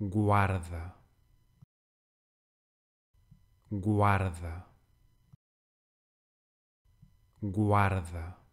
guarda, guarda, guarda.